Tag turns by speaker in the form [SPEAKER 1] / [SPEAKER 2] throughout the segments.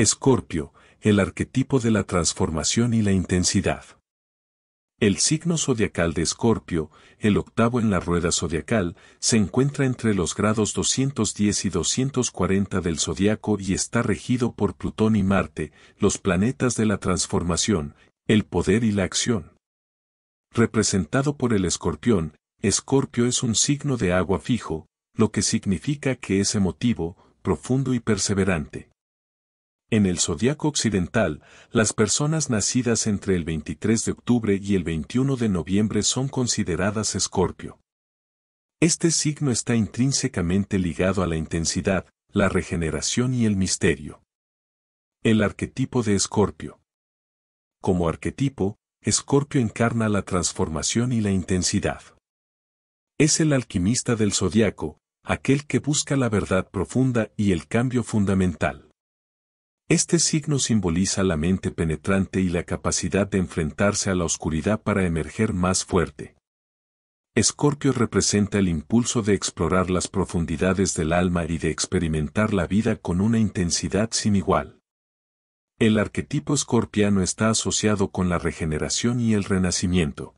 [SPEAKER 1] Escorpio, el arquetipo de la transformación y la intensidad. El signo zodiacal de Escorpio, el octavo en la rueda zodiacal, se encuentra entre los grados 210 y 240 del zodiaco y está regido por Plutón y Marte, los planetas de la transformación, el poder y la acción. Representado por el escorpión, Escorpio es un signo de agua fijo, lo que significa que es emotivo, profundo y perseverante. En el zodiaco occidental, las personas nacidas entre el 23 de octubre y el 21 de noviembre son consideradas escorpio. Este signo está intrínsecamente ligado a la intensidad, la regeneración y el misterio. El arquetipo de escorpio. Como arquetipo, escorpio encarna la transformación y la intensidad. Es el alquimista del zodiaco, aquel que busca la verdad profunda y el cambio fundamental. Este signo simboliza la mente penetrante y la capacidad de enfrentarse a la oscuridad para emerger más fuerte. Escorpio representa el impulso de explorar las profundidades del alma y de experimentar la vida con una intensidad sin igual. El arquetipo escorpiano está asociado con la regeneración y el renacimiento.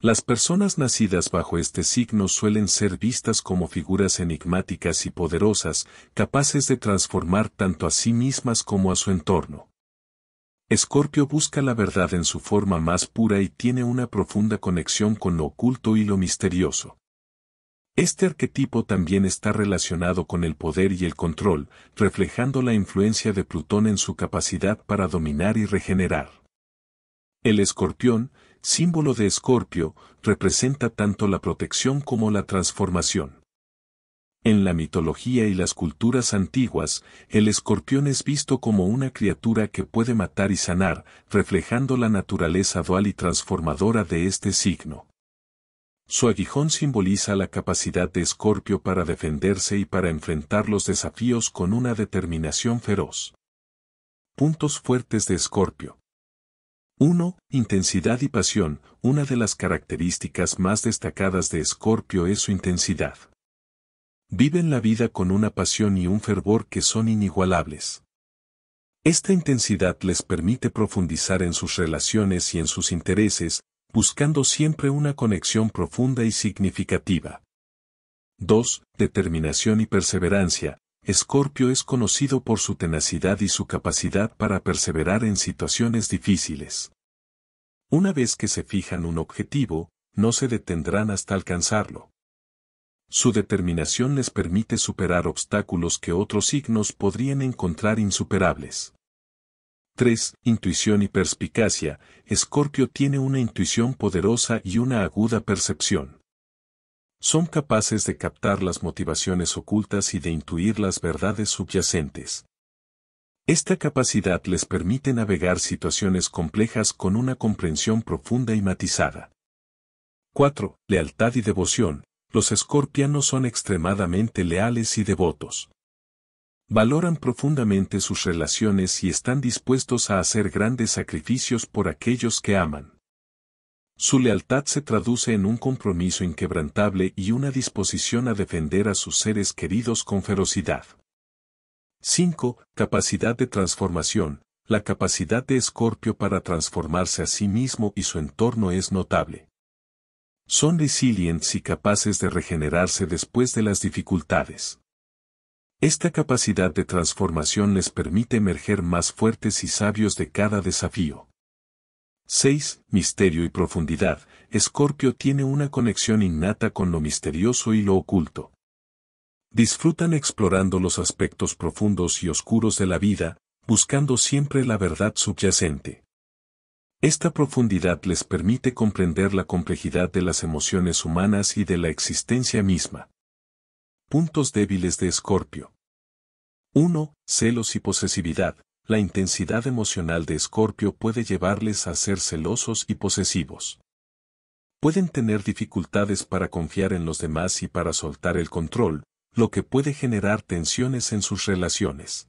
[SPEAKER 1] Las personas nacidas bajo este signo suelen ser vistas como figuras enigmáticas y poderosas, capaces de transformar tanto a sí mismas como a su entorno. Escorpio busca la verdad en su forma más pura y tiene una profunda conexión con lo oculto y lo misterioso. Este arquetipo también está relacionado con el poder y el control, reflejando la influencia de Plutón en su capacidad para dominar y regenerar. El escorpión, símbolo de Escorpio, representa tanto la protección como la transformación. En la mitología y las culturas antiguas, el escorpión es visto como una criatura que puede matar y sanar, reflejando la naturaleza dual y transformadora de este signo. Su aguijón simboliza la capacidad de Escorpio para defenderse y para enfrentar los desafíos con una determinación feroz. Puntos fuertes de Escorpio. 1. Intensidad y pasión. Una de las características más destacadas de Escorpio es su intensidad. Viven la vida con una pasión y un fervor que son inigualables. Esta intensidad les permite profundizar en sus relaciones y en sus intereses, buscando siempre una conexión profunda y significativa. 2. Determinación y perseverancia. Escorpio es conocido por su tenacidad y su capacidad para perseverar en situaciones difíciles. Una vez que se fijan un objetivo, no se detendrán hasta alcanzarlo. Su determinación les permite superar obstáculos que otros signos podrían encontrar insuperables. 3. Intuición y perspicacia. Escorpio tiene una intuición poderosa y una aguda percepción son capaces de captar las motivaciones ocultas y de intuir las verdades subyacentes. Esta capacidad les permite navegar situaciones complejas con una comprensión profunda y matizada. 4. Lealtad y devoción. Los escorpianos son extremadamente leales y devotos. Valoran profundamente sus relaciones y están dispuestos a hacer grandes sacrificios por aquellos que aman. Su lealtad se traduce en un compromiso inquebrantable y una disposición a defender a sus seres queridos con ferocidad. 5. Capacidad de transformación. La capacidad de Escorpio para transformarse a sí mismo y su entorno es notable. Son resilientes y capaces de regenerarse después de las dificultades. Esta capacidad de transformación les permite emerger más fuertes y sabios de cada desafío. 6. Misterio y profundidad. Escorpio tiene una conexión innata con lo misterioso y lo oculto. Disfrutan explorando los aspectos profundos y oscuros de la vida, buscando siempre la verdad subyacente. Esta profundidad les permite comprender la complejidad de las emociones humanas y de la existencia misma. Puntos débiles de Escorpio. 1. Celos y posesividad la intensidad emocional de Escorpio puede llevarles a ser celosos y posesivos. Pueden tener dificultades para confiar en los demás y para soltar el control, lo que puede generar tensiones en sus relaciones.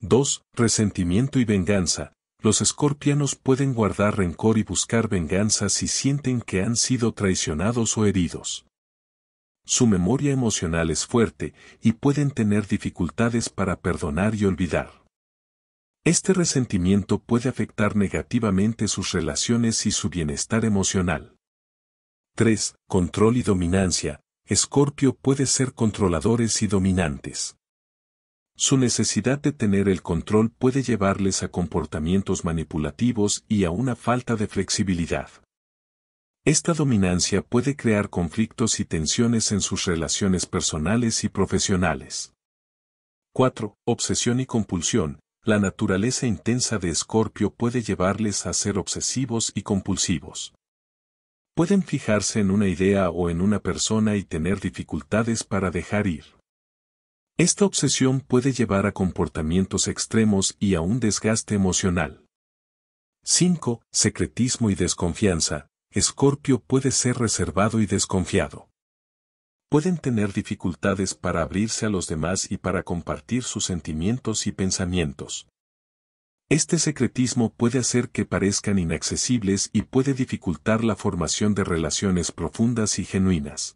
[SPEAKER 1] 2. Resentimiento y venganza. Los escorpianos pueden guardar rencor y buscar venganza si sienten que han sido traicionados o heridos. Su memoria emocional es fuerte y pueden tener dificultades para perdonar y olvidar. Este resentimiento puede afectar negativamente sus relaciones y su bienestar emocional. 3. Control y dominancia. Escorpio puede ser controladores y dominantes. Su necesidad de tener el control puede llevarles a comportamientos manipulativos y a una falta de flexibilidad. Esta dominancia puede crear conflictos y tensiones en sus relaciones personales y profesionales. 4. Obsesión y compulsión la naturaleza intensa de Escorpio puede llevarles a ser obsesivos y compulsivos. Pueden fijarse en una idea o en una persona y tener dificultades para dejar ir. Esta obsesión puede llevar a comportamientos extremos y a un desgaste emocional. 5. Secretismo y desconfianza. Escorpio puede ser reservado y desconfiado pueden tener dificultades para abrirse a los demás y para compartir sus sentimientos y pensamientos. Este secretismo puede hacer que parezcan inaccesibles y puede dificultar la formación de relaciones profundas y genuinas.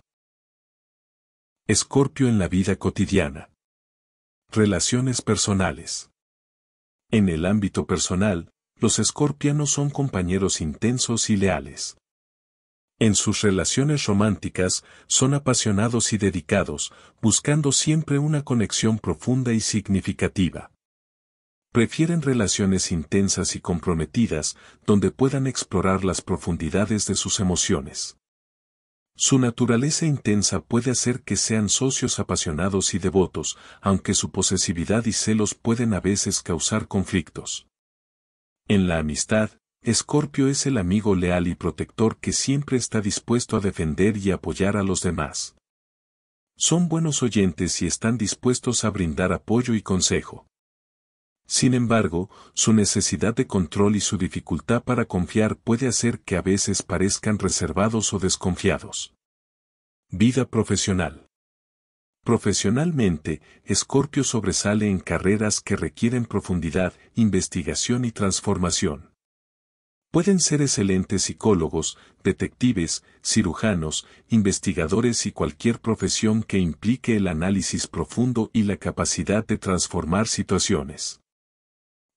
[SPEAKER 1] Escorpio en la vida cotidiana. Relaciones personales. En el ámbito personal, los escorpianos son compañeros intensos y leales. En sus relaciones románticas, son apasionados y dedicados, buscando siempre una conexión profunda y significativa. Prefieren relaciones intensas y comprometidas, donde puedan explorar las profundidades de sus emociones. Su naturaleza intensa puede hacer que sean socios apasionados y devotos, aunque su posesividad y celos pueden a veces causar conflictos. En la amistad, Escorpio es el amigo leal y protector que siempre está dispuesto a defender y apoyar a los demás. Son buenos oyentes y están dispuestos a brindar apoyo y consejo. Sin embargo, su necesidad de control y su dificultad para confiar puede hacer que a veces parezcan reservados o desconfiados. Vida profesional. Profesionalmente, Escorpio sobresale en carreras que requieren profundidad, investigación y transformación. Pueden ser excelentes psicólogos, detectives, cirujanos, investigadores y cualquier profesión que implique el análisis profundo y la capacidad de transformar situaciones.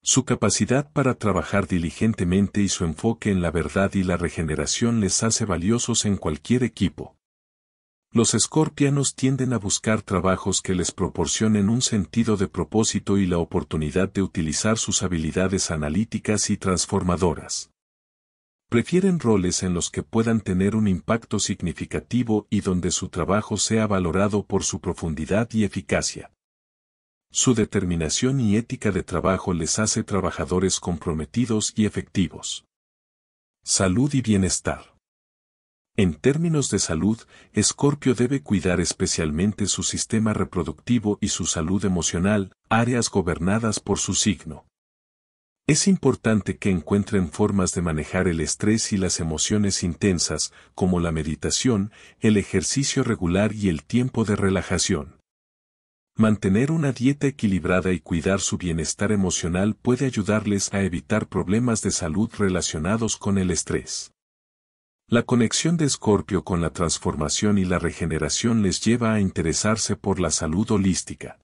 [SPEAKER 1] Su capacidad para trabajar diligentemente y su enfoque en la verdad y la regeneración les hace valiosos en cualquier equipo. Los escorpianos tienden a buscar trabajos que les proporcionen un sentido de propósito y la oportunidad de utilizar sus habilidades analíticas y transformadoras prefieren roles en los que puedan tener un impacto significativo y donde su trabajo sea valorado por su profundidad y eficacia. Su determinación y ética de trabajo les hace trabajadores comprometidos y efectivos. Salud y bienestar. En términos de salud, Escorpio debe cuidar especialmente su sistema reproductivo y su salud emocional, áreas gobernadas por su signo. Es importante que encuentren formas de manejar el estrés y las emociones intensas, como la meditación, el ejercicio regular y el tiempo de relajación. Mantener una dieta equilibrada y cuidar su bienestar emocional puede ayudarles a evitar problemas de salud relacionados con el estrés. La conexión de Escorpio con la transformación y la regeneración les lleva a interesarse por la salud holística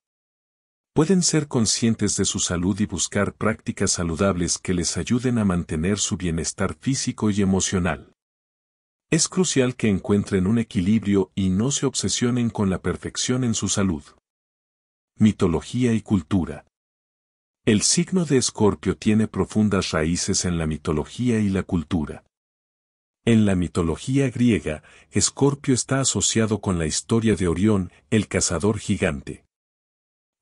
[SPEAKER 1] pueden ser conscientes de su salud y buscar prácticas saludables que les ayuden a mantener su bienestar físico y emocional. Es crucial que encuentren un equilibrio y no se obsesionen con la perfección en su salud. Mitología y cultura. El signo de Escorpio tiene profundas raíces en la mitología y la cultura. En la mitología griega, Escorpio está asociado con la historia de Orión, el cazador gigante.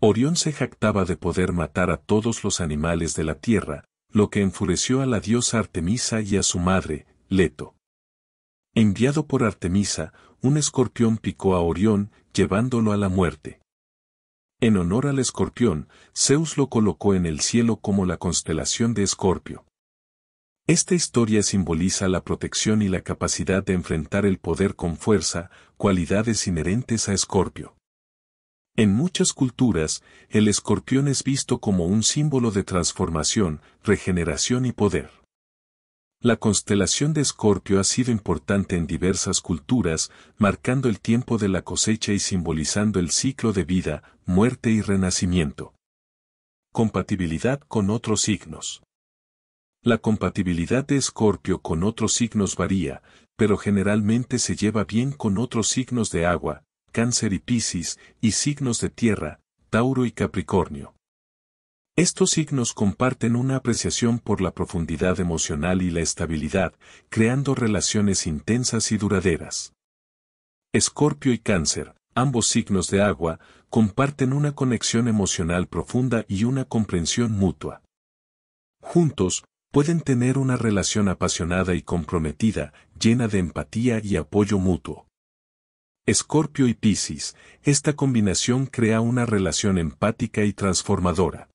[SPEAKER 1] Orión se jactaba de poder matar a todos los animales de la tierra, lo que enfureció a la diosa Artemisa y a su madre, Leto. Enviado por Artemisa, un escorpión picó a Orión, llevándolo a la muerte. En honor al escorpión, Zeus lo colocó en el cielo como la constelación de Escorpio. Esta historia simboliza la protección y la capacidad de enfrentar el poder con fuerza, cualidades inherentes a Escorpio. En muchas culturas, el escorpión es visto como un símbolo de transformación, regeneración y poder. La constelación de Escorpio ha sido importante en diversas culturas, marcando el tiempo de la cosecha y simbolizando el ciclo de vida, muerte y renacimiento. Compatibilidad con otros signos. La compatibilidad de Escorpio con otros signos varía, pero generalmente se lleva bien con otros signos de agua, Cáncer y Piscis, y signos de tierra, Tauro y Capricornio. Estos signos comparten una apreciación por la profundidad emocional y la estabilidad, creando relaciones intensas y duraderas. Escorpio y Cáncer, ambos signos de agua, comparten una conexión emocional profunda y una comprensión mutua. Juntos, pueden tener una relación apasionada y comprometida, llena de empatía y apoyo mutuo. Escorpio y Piscis, esta combinación crea una relación empática y transformadora.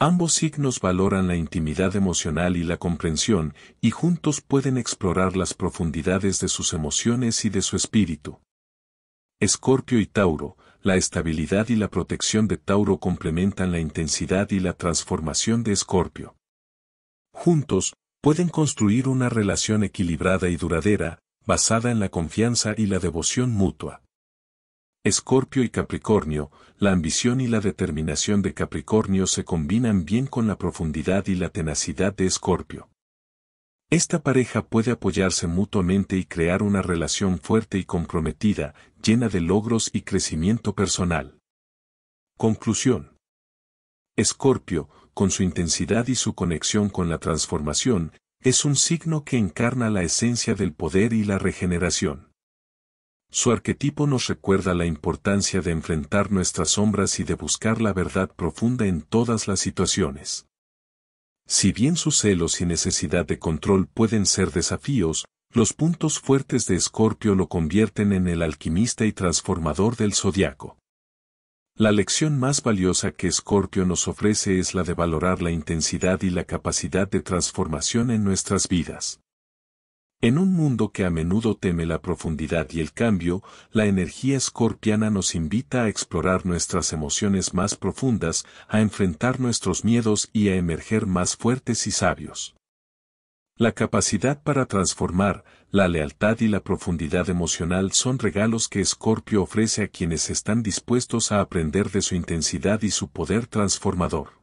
[SPEAKER 1] Ambos signos valoran la intimidad emocional y la comprensión, y juntos pueden explorar las profundidades de sus emociones y de su espíritu. Escorpio y Tauro, la estabilidad y la protección de Tauro complementan la intensidad y la transformación de Escorpio. Juntos, pueden construir una relación equilibrada y duradera, basada en la confianza y la devoción mutua. Escorpio y Capricornio, la ambición y la determinación de Capricornio se combinan bien con la profundidad y la tenacidad de Escorpio. Esta pareja puede apoyarse mutuamente y crear una relación fuerte y comprometida, llena de logros y crecimiento personal. Conclusión. Escorpio, con su intensidad y su conexión con la transformación, es un signo que encarna la esencia del poder y la regeneración. Su arquetipo nos recuerda la importancia de enfrentar nuestras sombras y de buscar la verdad profunda en todas las situaciones. Si bien sus celos y necesidad de control pueden ser desafíos, los puntos fuertes de Escorpio lo convierten en el alquimista y transformador del zodiaco. La lección más valiosa que Scorpio nos ofrece es la de valorar la intensidad y la capacidad de transformación en nuestras vidas. En un mundo que a menudo teme la profundidad y el cambio, la energía escorpiana nos invita a explorar nuestras emociones más profundas, a enfrentar nuestros miedos y a emerger más fuertes y sabios. La capacidad para transformar, la lealtad y la profundidad emocional son regalos que Scorpio ofrece a quienes están dispuestos a aprender de su intensidad y su poder transformador.